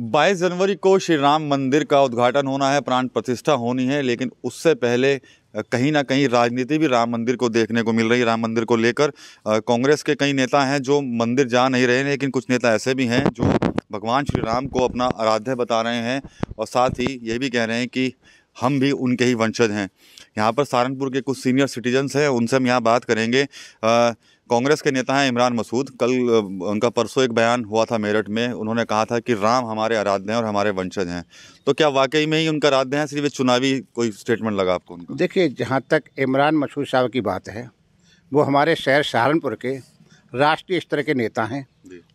बाईस जनवरी को श्री राम मंदिर का उद्घाटन होना है प्राण प्रतिष्ठा होनी है लेकिन उससे पहले कहीं ना कहीं राजनीति भी राम मंदिर को देखने को मिल रही है राम मंदिर को लेकर कांग्रेस के कई नेता हैं जो मंदिर जा नहीं रहे लेकिन कुछ नेता ऐसे भी हैं जो भगवान श्री राम को अपना आराध्य बता रहे हैं और साथ ही ये भी कह रहे हैं कि हम भी उनके ही वंशज हैं यहाँ पर सहारनपुर के कुछ सीनियर सिटीजन्स हैं उनसे हम यहाँ बात करेंगे कांग्रेस के नेता हैं इमरान मसूद कल उनका परसों एक बयान हुआ था मेरठ में उन्होंने कहा था कि राम हमारे आराध्य हैं और हमारे वंशज हैं तो क्या वाकई में ही उनका आराध्य हैं सिर्फ चुनावी कोई स्टेटमेंट लगा आपको देखिए जहाँ तक इमरान मसूद साहब की बात है वो हमारे शहर सहारनपुर के राष्ट्रीय स्तर के नेता हैं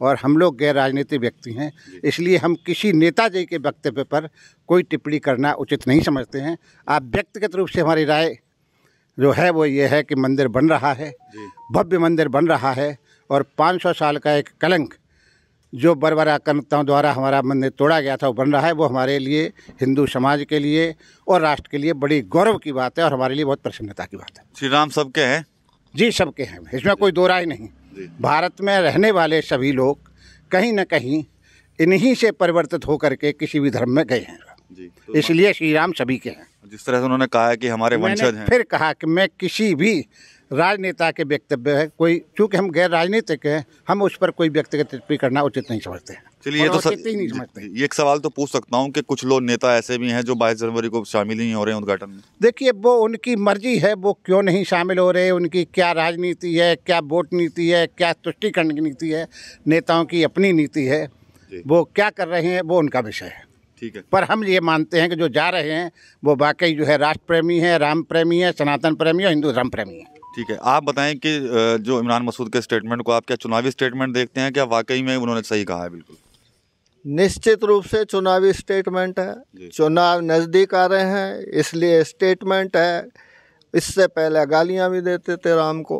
और हम लोग गैर राजनीतिक व्यक्ति हैं इसलिए हम किसी नेता जी के वक्तव्य पर कोई टिप्पणी करना उचित नहीं समझते हैं आप व्यक्तिगत रूप से हमारी राय जो है वो ये है कि मंदिर बन रहा है भव्य मंदिर बन रहा है और 500 साल का एक कलंक जो बरबरा कर्मताओं द्वारा हमारा मंदिर तोड़ा गया था वो बन रहा है वो हमारे लिए हिंदू समाज के लिए और राष्ट्र के लिए बड़ी गौरव की बात है और हमारे लिए बहुत प्रसन्नता की बात है श्री राम सबके हैं जी सबके हैं इसमें कोई दो राय नहीं भारत में रहने वाले सभी लोग कहीं ना कहीं इन्हीं से परिवर्तित होकर के किसी भी धर्म में गए हैं तो इसलिए श्री राम सभी के हैं जिस तरह से उन्होंने कहा है कि हमारे वंशज हैं फिर कहा कि मैं किसी भी राजनेता के व्यक्तव्य है कोई चूँकि हम गैर राजनीतिक हैं हम उस पर कोई व्यक्तिगत टिप्पणी करना उचित नहीं समझते चलिए ये तो सर नहीं समझते ये एक सवाल तो पूछ सकता हूँ कि कुछ लोग नेता ऐसे भी हैं जो बाईस जनवरी को शामिल ही हो रहे हैं उद्घाटन में देखिए वो उनकी मर्जी है वो क्यों नहीं शामिल हो रहे उनकी क्या राजनीति है क्या वोट नीति है क्या तुष्टिकरण की नीति है नेताओं की अपनी नीति है वो क्या कर रहे हैं वो उनका विषय है ठीक है पर हम ये मानते हैं कि जो जा रहे हैं वो वाकई जो है राष्ट्र प्रेमी है राम प्रेमी है सनातन प्रेमी है हिंदू धर्म प्रेमी है ठीक है आप बताएं कि जो इमरान मसूद के स्टेटमेंट को आप क्या चुनावी स्टेटमेंट देखते हैं क्या वाकई में उन्होंने सही कहा है बिल्कुल निश्चित रूप से चुनावी स्टेटमेंट है चुनाव नज़दीक आ रहे हैं इसलिए स्टेटमेंट है इससे पहले गालियां भी देते थे राम को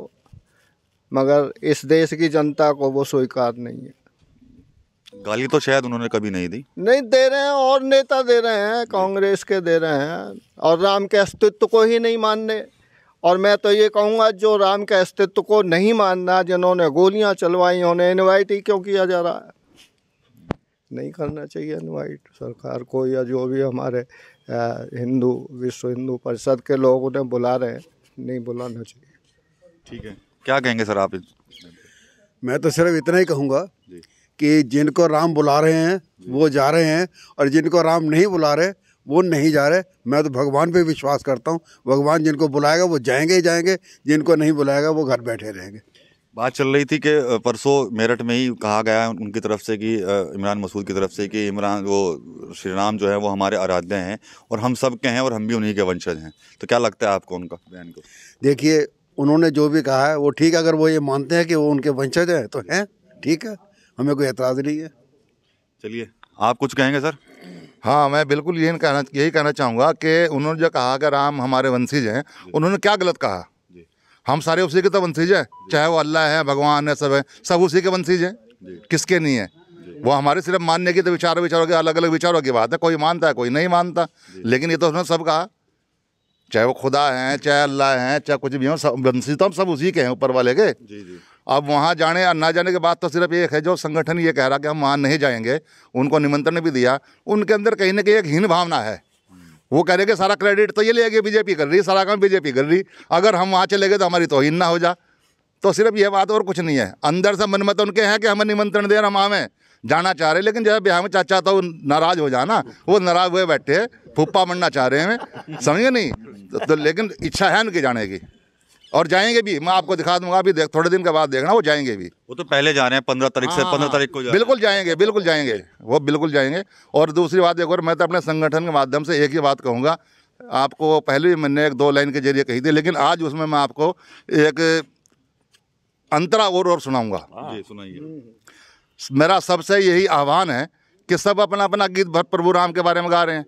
मगर इस देश की जनता को वो स्वीकार नहीं है गाली तो शायद उन्होंने कभी नहीं दी नहीं दे रहे हैं और नेता दे रहे हैं कांग्रेस के दे रहे हैं और राम के अस्तित्व को ही नहीं मानने और मैं तो ये कहूँगा जो राम के अस्तित्व को नहीं मानना जिन्होंने गोलियाँ चलवाई उन्हें इन्वाइट ही क्यों किया जा रहा है नहीं करना चाहिए इनवाइट सरकार को या जो भी हमारे हिंदू विश्व हिंदू परिषद के लोग उन्हें बुला रहे हैं नहीं बुलाना चाहिए ठीक है क्या कहेंगे सर आप मैं तो सिर्फ इतना ही कहूँगा कि जिनको राम बुला रहे हैं वो जा रहे हैं और जिनको राम नहीं बुला रहे वो नहीं जा रहे मैं तो भगवान पे विश्वास करता हूँ भगवान जिनको बुलाएगा वो जाएंगे ही जाएंगे जिनको नहीं बुलाएगा वो घर बैठे रहेंगे बात चल रही थी कि परसों मेरठ में ही कहा गया है उनकी तरफ से कि इमरान मसूद की तरफ से कि इमरान वो श्री राम जो है वो हमारे आराध्य हैं और हम सब के हैं और हम भी उन्हीं के वंशज हैं तो क्या लगता है आपको उनका बयान को देखिए उन्होंने जो भी कहा है वो ठीक है अगर वो ये मानते हैं कि वो उनके वंशज हैं तो हैं ठीक है हमें कोई एतराज़ नहीं है चलिए आप कुछ कहेंगे सर हाँ मैं बिल्कुल यही कहना यही कहना चाहूँगा कि उन्होंने जो कहा कि राम हमारे वंशज हैं उन्होंने क्या गलत कहा हम सारे उसी के तो वंशीज हैं चाहे वो अल्लाह है भगवान है सब है सब उसी के वंशीज हैं किसके नहीं है वो हमारे सिर्फ मानने की तो विचार विचारों के अलग अलग विचारों की बात है कोई मानता है कोई नहीं मानता लेकिन ये तो उसने सब कहा चाहे वो खुदा हैं चाहे अल्लाह हैं चाहे कुछ भी हो सब वंशी तो हम सब उसी के हैं ऊपर वाले के अब वहाँ जाने या ना जाने के बाद तो सिर्फ एक है जो संगठन ये कह रहा कि हम वहाँ नहीं जाएंगे उनको निमंत्रण भी दिया उनके अंदर कहीं ना कहीं एक हीन भावना है वो कह रहे कि सारा क्रेडिट तो ये ले गए बीजेपी कर रही सारा काम बीजेपी कर रही अगर हम वहाँ चले गए तो हमारी तोहिन ना हो जा तो सिर्फ ये बात और कुछ नहीं है अंदर से मनमत उनके हैं कि हमें निमंत्रण दे हम आवें जाना चाह रहे लेकिन जैसे बिहार में चाचा तो नाराज़ हो जाना वो नाराज़ हुए बैठे हैं फुप्पा मरना चाह रहे हैं समझे नहीं तो, तो लेकिन इच्छा है उनके जाने की और जाएंगे भी मैं आपको दिखा दूंगा अभी थोड़े दिन के बाद देखना वो जाएंगे भी वो तो पहले जा रहे हैं पंद्रह तारीख से हाँ, पंद्रह हाँ। तारीख को जा बिल्कुल जाएंगे बिल्कुल जाएंगे वो बिल्कुल जाएंगे और दूसरी बात एक और मैं तो अपने संगठन के माध्यम से एक ही बात कहूँगा आपको पहले भी मैंने एक दो लाइन के जरिए कही थी लेकिन आज उसमें मैं आपको एक अंतरा और और सुनाऊंगा हाँ, सुनाइए मेरा सबसे यही आह्वान है कि सब अपना अपना गीत प्रभु राम के बारे में गा रहे हैं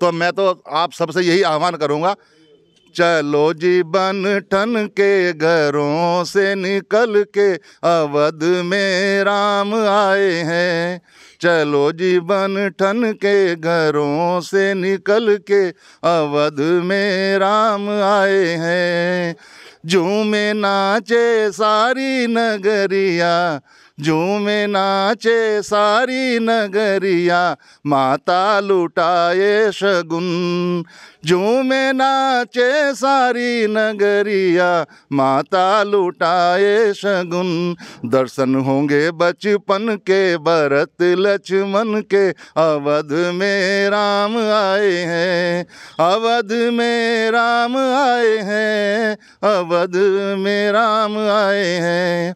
तो मैं तो आप सबसे यही आह्वान करूंगा चलो जी बन ठन के घरों से निकल के अवध में राम आए हैं चलो जी बन ठन के घरों से निकल के अवध में राम आए हैं झूमे नाचे सारी नगरिया झूमे नाचे सारी नगरिया माता लुटाए शगुन झूमे नाचे सारी नगरिया माता लुटाए शगुन दर्शन होंगे बचपन के भरत लक्ष्मण के अवध में राम आए हैं अवध में राम आए हैं अवध में राम आए हैं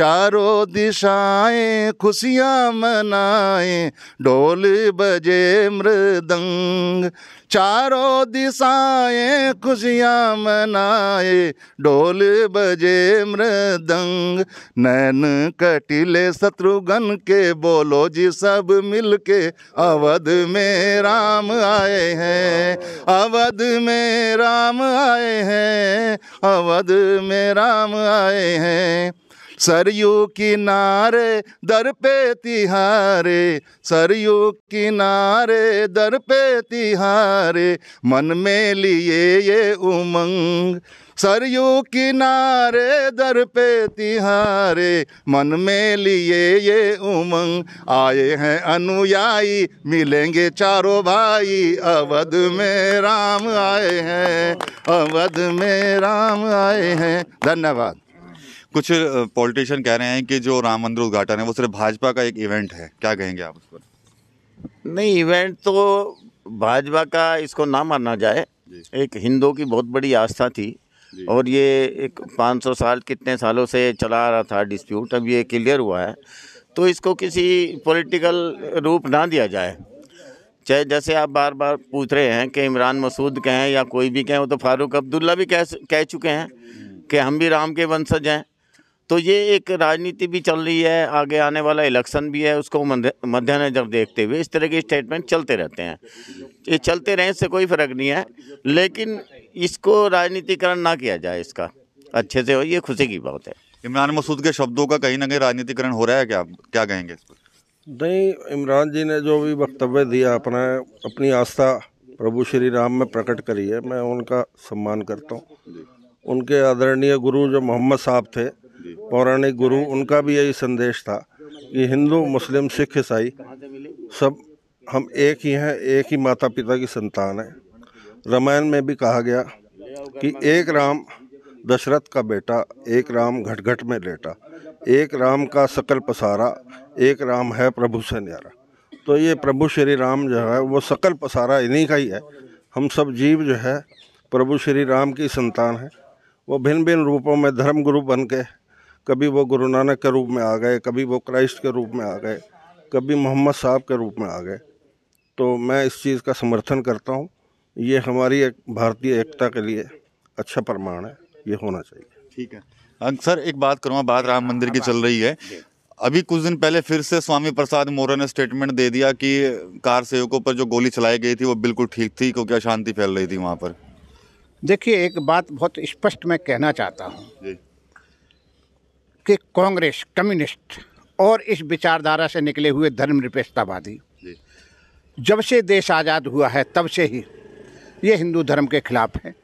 चारों दिशाएं खुशियाँ मनाएं ढोल बजे मृदंग चारों दिशाएं खुशियाँ मनाए ढोल बजे मृदंग नैन कटिले शत्रुघ्न के बोलो जी सब मिलके अवध में राम आए हैं अवध में राम आए हैं अवध में राम आए हैं सरयू किनारे दर पे तिहारे सरयू किनारे दर पे तिहारे मन में लिए ये उमंग सरयू किनारे दर पे तिहारे मन में लिए ये उमंग आए हैं अनुयायी मिलेंगे चारों भाई अवध में राम आए हैं अवध में राम आए हैं धन्यवाद कुछ पॉलिटिशियन कह रहे हैं कि जो राम मंदिर उद्घाटन है वो सिर्फ भाजपा का एक इवेंट है क्या कहेंगे आप उस पर नहीं इवेंट तो भाजपा का इसको ना माना जाए एक हिंदुओं की बहुत बड़ी आस्था थी और ये एक 500 साल कितने सालों से चला आ रहा था डिस्प्यूट अब ये क्लियर हुआ है तो इसको किसी पॉलिटिकल रूप ना दिया जाए चाहे जैसे आप बार बार पूछ रहे हैं कि इमरान मसूद कहें या कोई भी कहें वो तो फारूक अब्दुल्ला भी कह कह चुके हैं कि हम भी राम के वंशज हैं तो ये एक राजनीति भी चल रही है आगे आने वाला इलेक्शन भी है उसको मद्देनज़र देखते हुए इस तरह के स्टेटमेंट चलते रहते हैं ये चलते रहें इससे कोई फ़र्क नहीं है लेकिन इसको राजनीतिकरण ना किया जाए इसका अच्छे से हो ये खुशी की बात है इमरान मसूद के शब्दों का कहीं ना कहीं राजनीतिकरण हो रहा है क्या क्या कहेंगे इस नहीं इमरान जी ने जो भी वक्तव्य दिया अपना अपनी आस्था प्रभु श्री राम में प्रकट करी है मैं उनका सम्मान करता हूँ उनके आदरणीय गुरु जो मोहम्मद साहब थे पौराणिक गुरु उनका भी यही संदेश था कि हिंदू मुस्लिम सिख ईसाई सब हम एक ही हैं एक ही माता पिता की संतान है रामायण में भी कहा गया कि एक राम दशरथ का बेटा एक राम घटघट में लेटा एक राम का सकल पसारा एक राम है प्रभु से न्यारा तो ये प्रभु श्री राम जो है वो सकल पसारा इन्हीं का ही है हम सब जीव जो है प्रभु श्री राम की संतान है वो भिन्न भिन्न रूपों में धर्म गुरु बन के कभी वो गुरु नानक के रूप में आ गए कभी वो क्राइस्ट के रूप में आ गए कभी मोहम्मद साहब के रूप में आ गए तो मैं इस चीज़ का समर्थन करता हूँ ये हमारी एक भारतीय एकता के लिए अच्छा प्रमाण है ये होना चाहिए ठीक है अंक सर एक बात करूँगा बात राम मंदिर की चल रही है अभी कुछ दिन पहले फिर से स्वामी प्रसाद मौर्य ने स्टेटमेंट दे दिया कि कार सेवकों पर जो गोली चलाई गई थी वो बिल्कुल ठीक थी क्योंकि अशांति फैल रही थी वहाँ पर देखिए एक बात बहुत स्पष्ट मैं कहना चाहता हूँ के कांग्रेस कम्युनिस्ट और इस विचारधारा से निकले हुए धर्मनिरपेक्षतावादी जब से देश आज़ाद हुआ है तब से ही ये हिंदू धर्म के खिलाफ है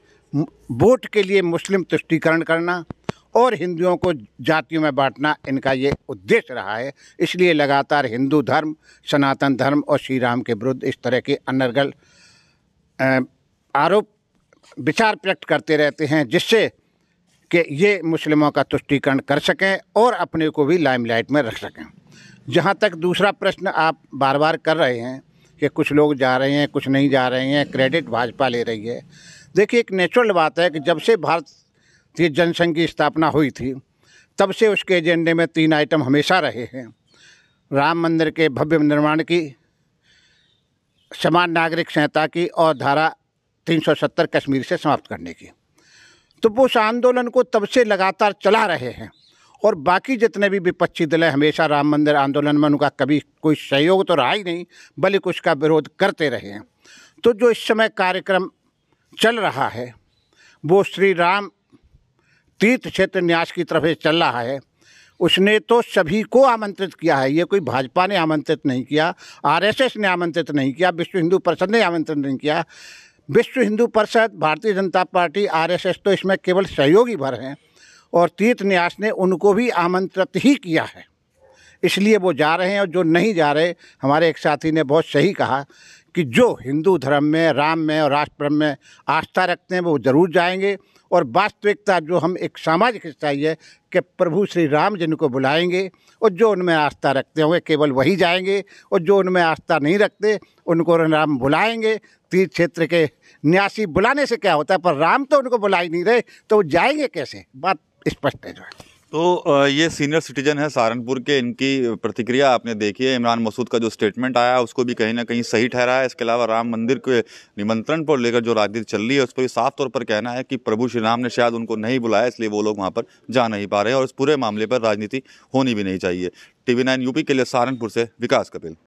वोट के लिए मुस्लिम तुष्टिकरण करना और हिंदुओं को जातियों में बांटना इनका ये उद्देश्य रहा है इसलिए लगातार हिंदू धर्म सनातन धर्म और श्री राम के विरुद्ध इस तरह के अनर्गल आरोप विचार प्रकट करते रहते हैं जिससे कि ये मुस्लिमों का तुष्टिकरण कर सकें और अपने को भी लाइमलाइट में रख सकें जहाँ तक दूसरा प्रश्न आप बार बार कर रहे हैं कि कुछ लोग जा रहे हैं कुछ नहीं जा रहे हैं क्रेडिट भाजपा ले रही है देखिए एक नेचुरल बात है कि जब से भारत की जनसंघ की स्थापना हुई थी तब से उसके एजेंडे में तीन आइटम हमेशा रहे हैं राम मंदिर के भव्य निर्माण की समान नागरिक संहिता की और धारा 370 कश्मीर से समाप्त करने की तो वो उस आंदोलन को तब से लगातार चला रहे हैं और बाकी जितने भी विपक्षी दल हैं हमेशा राम मंदिर आंदोलन में उनका कभी कोई सहयोग तो रहा ही नहीं बल्कि उसका विरोध करते रहे हैं तो जो इस समय कार्यक्रम चल रहा है वो श्री राम तीर्थ क्षेत्र न्यास की तरफ से चल रहा है उसने तो सभी को आमंत्रित किया है ये कोई भाजपा ने आमंत्रित नहीं किया आरएसएस ने आमंत्रित नहीं किया विश्व हिंदू परिषद ने आमंत्रित नहीं किया विश्व हिंदू परिषद भारतीय जनता पार्टी आरएसएस तो इसमें केवल सहयोगी भर हैं और तीर्थ न्यास ने उनको भी आमंत्रित ही किया है इसलिए वो जा रहे हैं और जो नहीं जा रहे हमारे एक साथी ने बहुत सही कहा कि जो हिंदू धर्म में राम में और राष्ट्र में आस्था रखते हैं वो जरूर जाएंगे और वास्तविकता जो हम एक सामाजिक हिस्सा ही है कि प्रभु श्री राम जिनको को बुलाएंगे और जो उनमें आस्था रखते होंगे केवल वही जाएंगे और जो उनमें आस्था नहीं रखते उनको राम बुलाएंगे तीर्थ क्षेत्र के न्यासी बुलाने से क्या होता है पर राम तो उनको बुला ही नहीं रहे तो वो जाएंगे कैसे बात स्पष्ट है जो है तो ये सीनियर सिटीजन है सहारनपुर के इनकी प्रतिक्रिया आपने देखी है इमरान मसूद का जो स्टेटमेंट आया उसको भी कहीं ना कहीं सही ठहरा है इसके अलावा राम मंदिर के निमंत्रण पर लेकर जो राजनीति चल रही है उस पर साफ तौर पर कहना है कि प्रभु श्री राम ने शायद उनको नहीं बुलाया इसलिए वो लोग वहाँ पर जा नहीं पा रहे और इस पूरे मामले पर राजनीति होनी भी नहीं चाहिए टी नाइन यूपी के लिए सहारनपुर से विकास कपिल